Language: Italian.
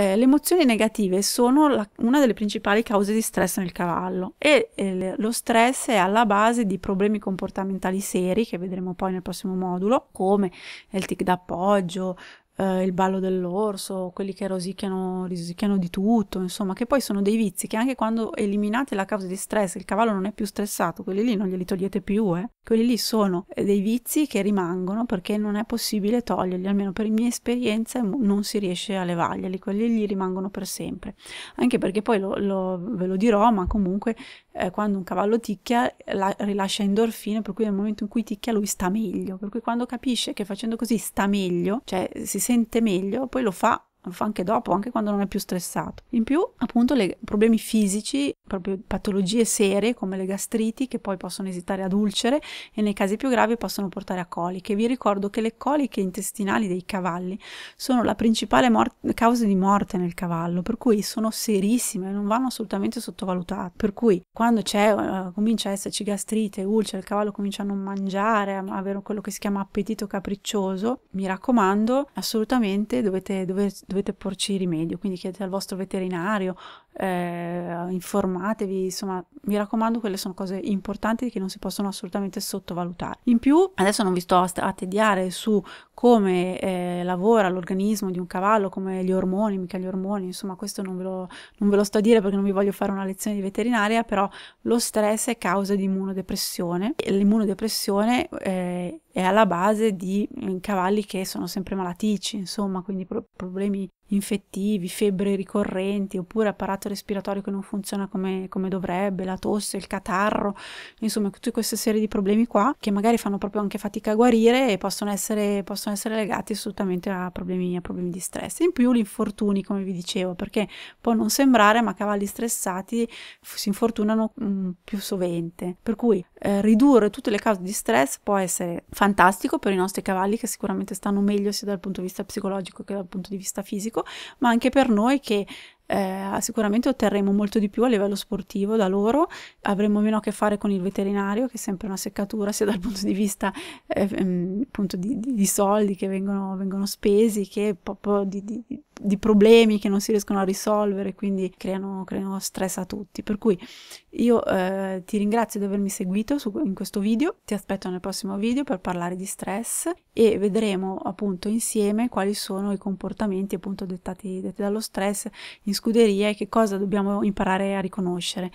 eh, le emozioni negative sono la, una delle principali cause di stress nel cavallo e eh, lo stress è alla base di problemi comportamentali seri che vedremo poi nel prossimo modulo, come il tic d'appoggio, eh, il ballo dell'orso, quelli che rosicchiano, rosicchiano di tutto, insomma, che poi sono dei vizi che anche quando eliminate la causa di stress, il cavallo non è più stressato, quelli lì non glieli togliete più, eh. quelli lì sono eh, dei vizi che rimangono perché non è possibile toglierli, almeno per mia esperienza non si riesce a levarglieli, quelli lì rimangono per sempre, anche perché poi lo, lo, ve lo dirò, ma comunque eh, quando un cavallo ticchia la, rilascia endorfine, per cui nel momento in cui ticchia lui sta meglio, per cui quando capisce che facendo così sta meglio, cioè si sente meglio, poi lo fa fa anche dopo, anche quando non è più stressato. In più, appunto, le problemi fisici, proprio patologie serie come le gastriti che poi possono esitare ad ulcere e nei casi più gravi possono portare a coliche. Vi ricordo che le coliche intestinali dei cavalli sono la principale causa di morte nel cavallo, per cui sono serissime, e non vanno assolutamente sottovalutate. Per cui quando uh, comincia a esserci gastrite, ulcere, il cavallo comincia a non mangiare, a avere quello che si chiama appetito capriccioso, mi raccomando, assolutamente dovete, dovete dovete porci rimedio, quindi chiedete al vostro veterinario, eh, informatevi, insomma mi raccomando quelle sono cose importanti che non si possono assolutamente sottovalutare. In più adesso non vi sto a, tediare su come eh, lavora l'organismo di un cavallo, come gli ormoni, mica gli ormoni, insomma questo non ve, lo, non ve lo sto a dire perché non vi voglio fare una lezione di veterinaria, però lo stress è causa di immunodepressione e l'immunodepressione eh, è alla base di mm, cavalli che sono sempre malatici, insomma quindi pro problemi infettivi, febbre ricorrenti, oppure apparato respiratorio che non funziona come, come dovrebbe, la tosse, il catarro, insomma tutte queste serie di problemi qua che magari fanno proprio anche fatica a guarire e possono essere, possono essere legati assolutamente a problemi, a problemi di stress. In più gli infortuni, come vi dicevo, perché può non sembrare, ma cavalli stressati si infortunano mh, mm, più sovente. Per cui eh, ridurre tutte le cause di stress può essere fantastico per i nostri cavalli che sicuramente stanno meglio sia dal punto di vista psicologico che dal punto di vista fisico, pubblico, ma anche per noi che eh, sicuramente otterremo molto di più a livello sportivo da loro, avremo meno a che fare con il veterinario, che è sempre una seccatura sia dal punto di vista eh, ehm, appunto di, di, soldi che vengono, vengono spesi, che proprio di, di, di problemi che non si riescono a risolvere, quindi creano, creano stress a tutti. Per cui io eh, ti ringrazio di avermi seguito su, in questo video, ti aspetto nel prossimo video per parlare di stress e vedremo appunto insieme quali sono i comportamenti appunto dettati, dettati dallo stress in scuderia e che cosa dobbiamo imparare a riconoscere.